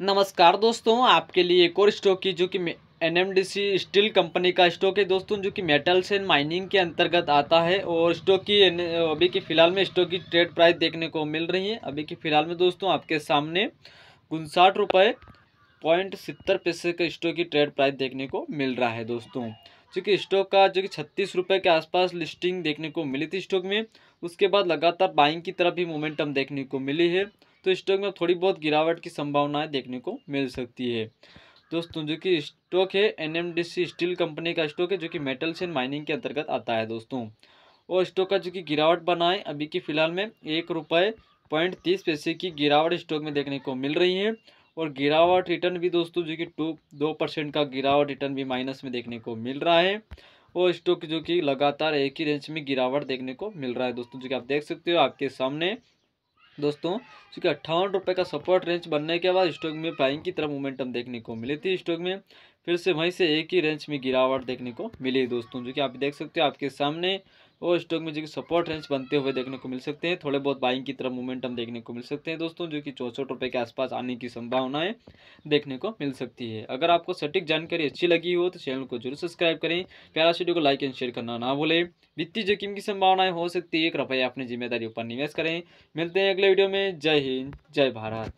नमस्कार दोस्तों आपके लिए एक और स्टॉक की जो कि एन स्टील कंपनी का स्टॉक है दोस्तों जो कि मेटल्स एंड माइनिंग के अंतर्गत आता है और स्टॉक की अभी की फिलहाल में स्टॉक की ट्रेड प्राइस देखने को मिल रही है अभी की फिलहाल में दोस्तों आपके सामने उनसाठ रुपये पॉइंट सितर पैसे का स्टॉक की ट्रेड प्राइस देखने को मिल रहा है दोस्तों चूँकि स्टॉक का जो कि छत्तीस रुपये के आसपास लिस्टिंग देखने को मिली थी स्टॉक में उसके बाद लगातार बाइंग की तरफ भी मोमेंटम देखने को मिली है तो स्टॉक में थोड़ी बहुत गिरावट की संभावनाएं देखने को मिल सकती है दोस्तों जो कि स्टॉक है एन स्टील कंपनी का स्टॉक है जो कि मेटल्स एंड माइनिंग के अंतर्गत आता है दोस्तों और स्टॉक का जो कि गिरावट बना है अभी की फ़िलहाल में एक रुपये पॉइंट तीस पैसे की गिरावट स्टॉक में देखने को मिल रही है और गिरावट रिटर्न भी दोस्तों जो कि टू दो परसेंट का गिरावट रिटर्न भी माइनस में देखने को मिल रहा है और स्टॉक जो कि लगातार एक ही रेंज में गिरावट देखने को मिल रहा है दोस्तों जो कि आप देख सकते हो आपके सामने दोस्तों क्योंकि अट्ठावन रुपये का सपोर्ट रेंज बनने के बाद स्टॉक में बाइंग की तरफ मोमेंटम देखने को मिली थी स्टॉक में फिर से वहीं से एक ही रेंज में गिरावट देखने को मिली दोस्तों जो कि आप देख सकते हो आपके सामने वो स्टॉक में जो कि सपोर्ट रेंज बनते हुए देखने को मिल सकते हैं थोड़े बहुत बाइंग की तरफ मोमेंटम देखने को मिल सकते हैं दोस्तों जो कि चौंसठ रुपये के आसपास आने की संभावनाएं देखने को मिल सकती है अगर आपको सटीक जानकारी अच्छी लगी हो तो चैनल को जरूर सब्सक्राइब करें प्यारा सीडियो को लाइक एंड शेयर करना ना भूलें वित्तीय जोखिम की संभावनाएं हो सकती है कृपया अपनी जिम्मेदारियों पर निवेश करें मिलते हैं अगले वीडियो में जय हिंद जय भारत